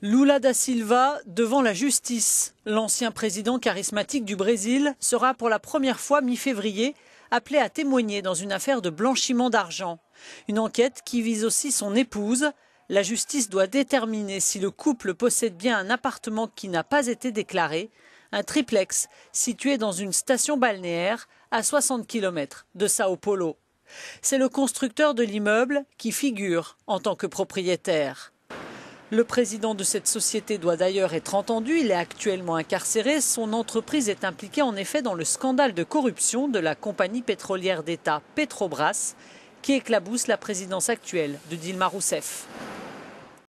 Lula da Silva devant la justice. L'ancien président charismatique du Brésil sera pour la première fois mi-février appelé à témoigner dans une affaire de blanchiment d'argent. Une enquête qui vise aussi son épouse. La justice doit déterminer si le couple possède bien un appartement qui n'a pas été déclaré, un triplex situé dans une station balnéaire à 60 km de Sao Paulo. C'est le constructeur de l'immeuble qui figure en tant que propriétaire. Le président de cette société doit d'ailleurs être entendu. Il est actuellement incarcéré. Son entreprise est impliquée en effet dans le scandale de corruption de la compagnie pétrolière d'État Petrobras qui éclabousse la présidence actuelle de Dilma Rousseff.